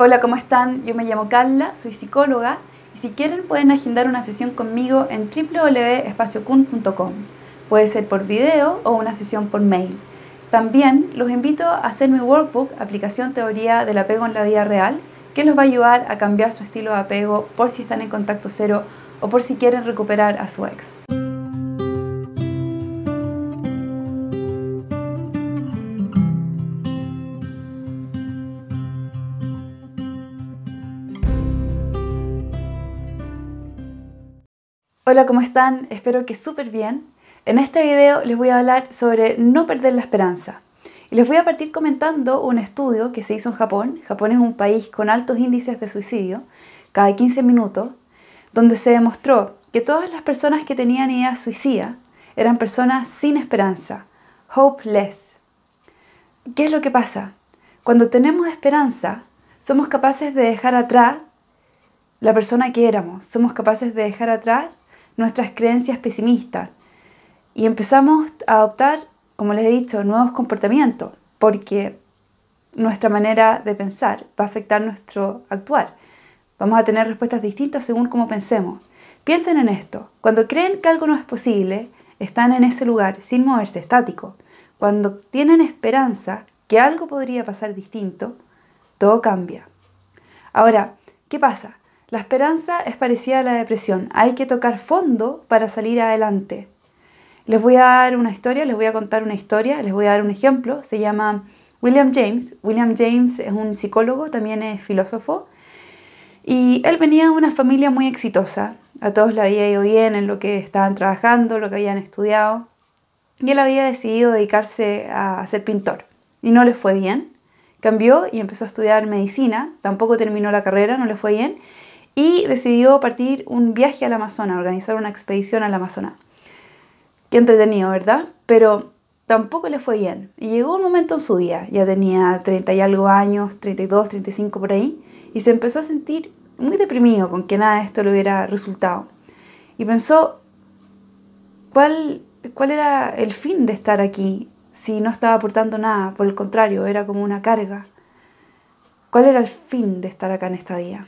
Hola, ¿cómo están? Yo me llamo Carla, soy psicóloga y si quieren pueden agendar una sesión conmigo en www.espaciocun.com. Puede ser por video o una sesión por mail. También los invito a hacer mi workbook, aplicación teoría del apego en la vida real, que los va a ayudar a cambiar su estilo de apego por si están en contacto cero o por si quieren recuperar a su ex. Hola, ¿cómo están? Espero que súper bien. En este video les voy a hablar sobre no perder la esperanza. Y les voy a partir comentando un estudio que se hizo en Japón. Japón es un país con altos índices de suicidio, cada 15 minutos, donde se demostró que todas las personas que tenían ideas suicida eran personas sin esperanza, hopeless. ¿Qué es lo que pasa? Cuando tenemos esperanza, somos capaces de dejar atrás la persona que éramos, somos capaces de dejar atrás nuestras creencias pesimistas y empezamos a adoptar, como les he dicho, nuevos comportamientos, porque nuestra manera de pensar va a afectar nuestro actuar. Vamos a tener respuestas distintas según cómo pensemos. Piensen en esto. Cuando creen que algo no es posible, están en ese lugar sin moverse estático. Cuando tienen esperanza que algo podría pasar distinto, todo cambia. Ahora, ¿qué pasa? La esperanza es parecida a la depresión. Hay que tocar fondo para salir adelante. Les voy a dar una historia, les voy a contar una historia, les voy a dar un ejemplo. Se llama William James. William James es un psicólogo, también es filósofo. Y él venía de una familia muy exitosa. A todos le había ido bien en lo que estaban trabajando, lo que habían estudiado. Y él había decidido dedicarse a ser pintor. Y no le fue bien. Cambió y empezó a estudiar medicina. Tampoco terminó la carrera, no le fue bien y decidió partir un viaje al Amazonas, organizar una expedición al Amazonas. Qué entretenido, ¿verdad? Pero tampoco le fue bien. Y llegó un momento en su día, ya tenía 30 y algo años, 32, 35 por ahí, y se empezó a sentir muy deprimido con que nada de esto le hubiera resultado. Y pensó, ¿cuál, cuál era el fin de estar aquí si no estaba aportando nada? Por el contrario, era como una carga. ¿Cuál era el fin de estar acá en esta vida?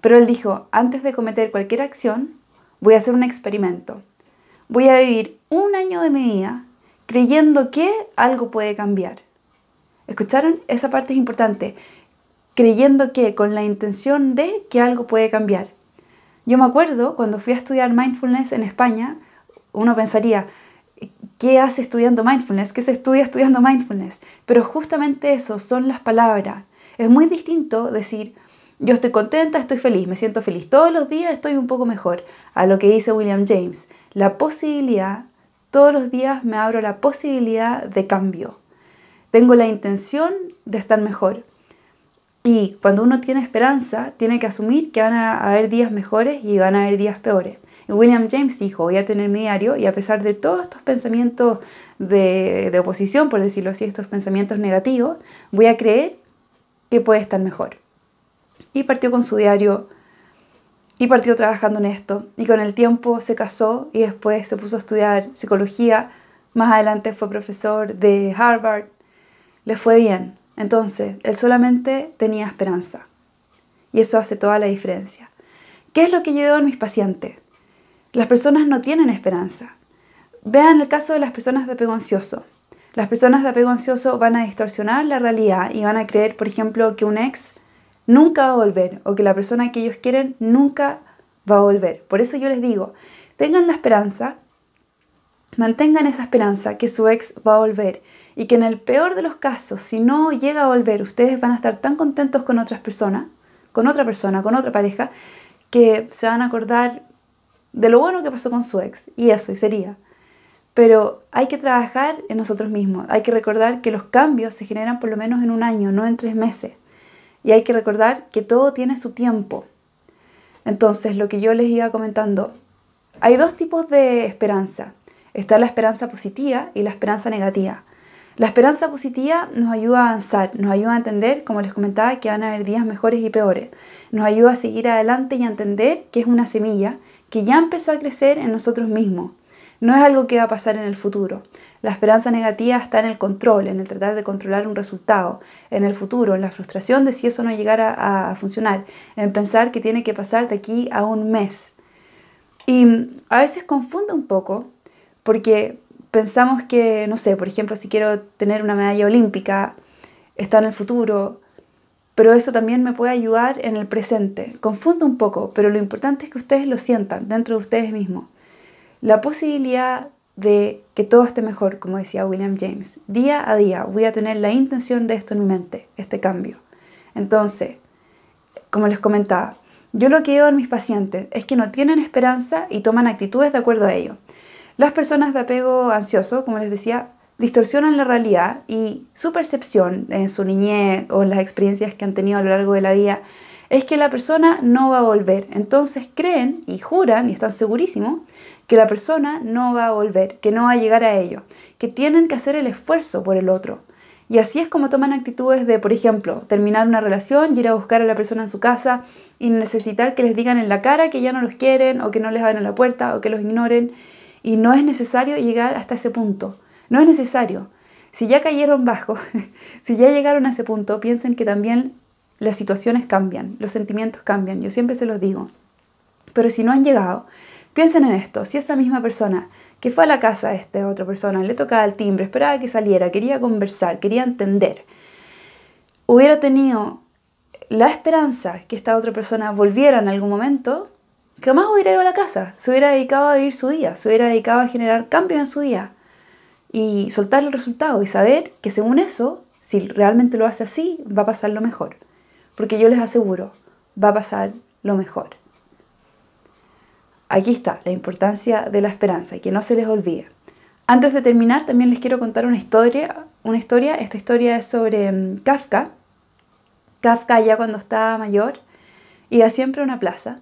Pero él dijo, antes de cometer cualquier acción, voy a hacer un experimento. Voy a vivir un año de mi vida creyendo que algo puede cambiar. ¿Escucharon? Esa parte es importante. Creyendo que, con la intención de que algo puede cambiar. Yo me acuerdo cuando fui a estudiar mindfulness en España, uno pensaría, ¿qué hace estudiando mindfulness? ¿Qué se estudia estudiando mindfulness? Pero justamente eso son las palabras. Es muy distinto decir, yo estoy contenta, estoy feliz, me siento feliz. Todos los días estoy un poco mejor. A lo que dice William James, la posibilidad, todos los días me abro la posibilidad de cambio. Tengo la intención de estar mejor. Y cuando uno tiene esperanza, tiene que asumir que van a haber días mejores y van a haber días peores. William James dijo, voy a tener mi diario y a pesar de todos estos pensamientos de, de oposición, por decirlo así, estos pensamientos negativos, voy a creer que puede estar mejor y partió con su diario y partió trabajando en esto. Y con el tiempo se casó y después se puso a estudiar psicología. Más adelante fue profesor de Harvard. Le fue bien. Entonces, él solamente tenía esperanza. Y eso hace toda la diferencia. ¿Qué es lo que yo veo en mis pacientes? Las personas no tienen esperanza. Vean el caso de las personas de apego ansioso. Las personas de apego ansioso van a distorsionar la realidad y van a creer, por ejemplo, que un ex nunca va a volver o que la persona que ellos quieren nunca va a volver. Por eso yo les digo, tengan la esperanza, mantengan esa esperanza que su ex va a volver y que en el peor de los casos, si no llega a volver, ustedes van a estar tan contentos con otras personas, con otra persona, con otra pareja, que se van a acordar de lo bueno que pasó con su ex y eso, y sería. Pero hay que trabajar en nosotros mismos, hay que recordar que los cambios se generan por lo menos en un año, no en tres meses. Y hay que recordar que todo tiene su tiempo. Entonces, lo que yo les iba comentando, hay dos tipos de esperanza. Está la esperanza positiva y la esperanza negativa. La esperanza positiva nos ayuda a avanzar, nos ayuda a entender, como les comentaba, que van a haber días mejores y peores. Nos ayuda a seguir adelante y a entender que es una semilla que ya empezó a crecer en nosotros mismos no es algo que va a pasar en el futuro. La esperanza negativa está en el control, en el tratar de controlar un resultado, en el futuro, en la frustración de si eso no llegara a, funcionar, en pensar que tiene que pasar de aquí a un mes. Y a veces confunde un poco porque pensamos que, no sé, por ejemplo, si quiero tener una medalla olímpica, está en el futuro, pero eso también me puede ayudar en el presente. Confundo un poco, pero lo importante es que ustedes lo sientan dentro de ustedes mismos la posibilidad de que todo esté mejor, como decía William James. Día a día voy a tener la intención de esto en mi mente, este cambio. Entonces, como les comentaba, yo lo que veo en mis pacientes es que no tienen esperanza y toman actitudes de acuerdo a ello. Las personas de apego ansioso, como les decía, distorsionan la realidad y su percepción en su niñez o en las experiencias que han tenido a lo largo de la vida es que la persona no va a volver. Entonces creen y juran y están segurísimos que la persona no va a volver, que no va a llegar a ello, que tienen que hacer el esfuerzo por el otro. Y así es como toman actitudes de, por ejemplo, terminar una relación ir a buscar a la persona en su casa y necesitar que les digan en la cara que ya no los quieren o que no les a la puerta o que los ignoren. Y no es necesario llegar hasta ese punto. No es necesario. Si ya cayeron bajo, si ya llegaron a ese punto, piensen que también las situaciones cambian, los sentimientos cambian. Yo siempre se los digo. Pero si no han llegado, Piensen en esto, si esa misma persona que fue a la casa de esta otra persona, le tocaba el timbre, esperaba que saliera, quería conversar, quería entender, hubiera tenido la esperanza que esta otra persona volviera en algún momento, jamás hubiera ido a la casa, se hubiera dedicado a vivir su día, se hubiera dedicado a generar cambios en su día y soltar el resultado y saber que según eso, si realmente lo hace así, va a pasar lo mejor. Porque yo les aseguro, va a pasar lo mejor. Aquí está la importancia de la esperanza, y que no se les olvide. Antes de terminar, también les quiero contar una historia. Una historia. Esta historia es sobre mm, Kafka. Kafka ya cuando estaba mayor, iba siempre a una plaza.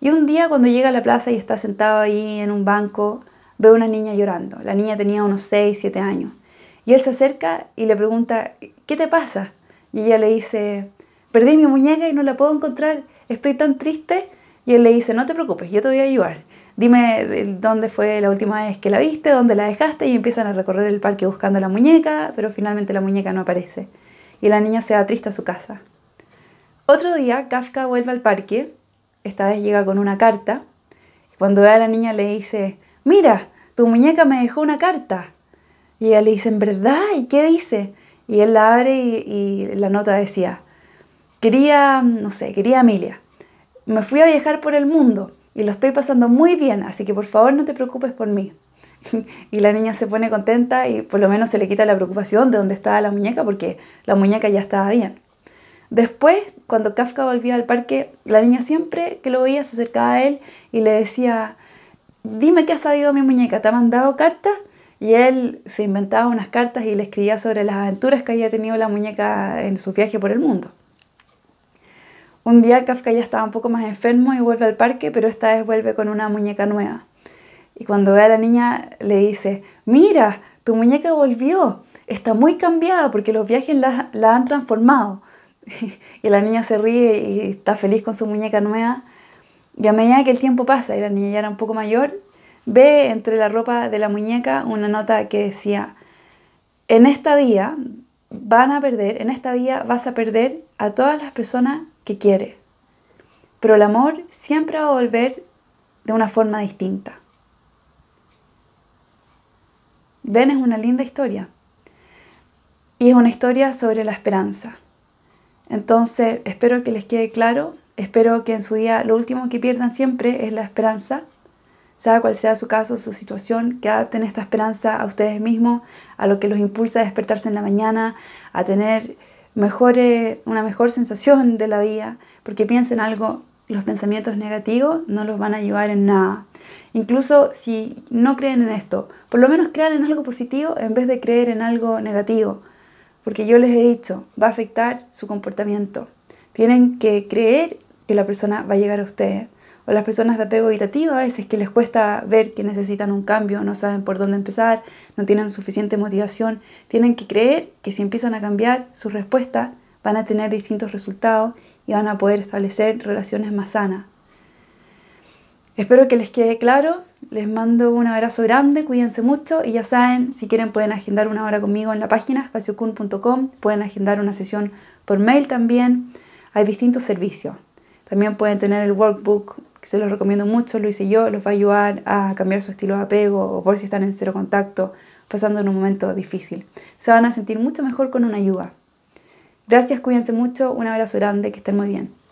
Y un día cuando llega a la plaza y está sentado ahí en un banco, ve a una niña llorando. La niña tenía unos 6, 7 años. Y él se acerca y le pregunta, ¿qué te pasa? Y ella le dice, perdí mi muñeca y no la puedo encontrar, estoy tan triste y él le dice, no te preocupes, yo te voy a ayudar. Dime eh, dónde fue la última vez que la viste, dónde la dejaste y empiezan a recorrer el parque buscando la muñeca, pero finalmente la muñeca no aparece. Y la niña se da triste a su casa. Otro día, Kafka vuelve al parque, esta vez llega con una carta, cuando ve a la niña le dice, mira, tu muñeca me dejó una carta. Y ella le dice, ¿en verdad? ¿Y qué dice? Y él la abre y, y la nota decía, quería, no sé, quería Emilia me fui a viajar por el mundo y lo estoy pasando muy bien, así que por favor no te preocupes por mí. y la niña se pone contenta y por lo menos se le quita la preocupación de dónde estaba la muñeca porque la muñeca ya estaba bien. Después, cuando Kafka volvía al parque, la niña siempre que lo veía se acercaba a él y le decía, dime qué ha salido mi muñeca, ¿te ha mandado cartas? Y él se inventaba unas cartas y le escribía sobre las aventuras que había tenido la muñeca en su viaje por el mundo. Un día Kafka ya estaba un poco más enfermo y vuelve al parque, pero esta vez vuelve con una muñeca nueva. Y cuando ve a la niña le dice, mira, tu muñeca volvió, está muy cambiada porque los viajes la, han transformado. y la niña se ríe y está feliz con su muñeca nueva. Y a medida que el tiempo pasa y la niña ya era un poco mayor, ve entre la ropa de la muñeca una nota que decía, en esta día van a perder, en esta día vas a perder a todas las personas que quiere. Pero el amor siempre va a volver de una forma distinta. Ven es una linda historia. Y es una historia sobre la esperanza. Entonces, espero que les quede claro, espero que en su día lo último que pierdan siempre es la esperanza, sea cual sea su caso, su situación, que adapten esta esperanza a ustedes mismos, a lo que los impulsa a despertarse en la mañana, a tener mejor, una mejor sensación de la vida, porque piensen algo, los pensamientos negativos no los van a llevar en nada. Incluso si no creen en esto, por lo menos crean en algo positivo en vez de creer en algo negativo, porque yo les he dicho, va a afectar su comportamiento. Tienen que creer que la persona va a llegar a ustedes o las personas de apego evitativo a veces que les cuesta ver que necesitan un cambio, no saben por dónde empezar, no tienen suficiente motivación, tienen que creer que si empiezan a cambiar su respuesta van a tener distintos resultados y van a poder establecer relaciones más sanas. Espero que les quede claro, les mando un abrazo grande, cuídense mucho y ya saben, si quieren pueden agendar una hora conmigo en la página espaciocun.com, pueden agendar una sesión por mail también, hay distintos servicios. También pueden tener el workbook se los recomiendo mucho, Luis y yo, los va a ayudar a cambiar su estilo de apego o por si están en cero contacto, pasando en un momento difícil. Se van a sentir mucho mejor con una ayuda. Gracias, cuídense mucho, un abrazo grande, que estén muy bien.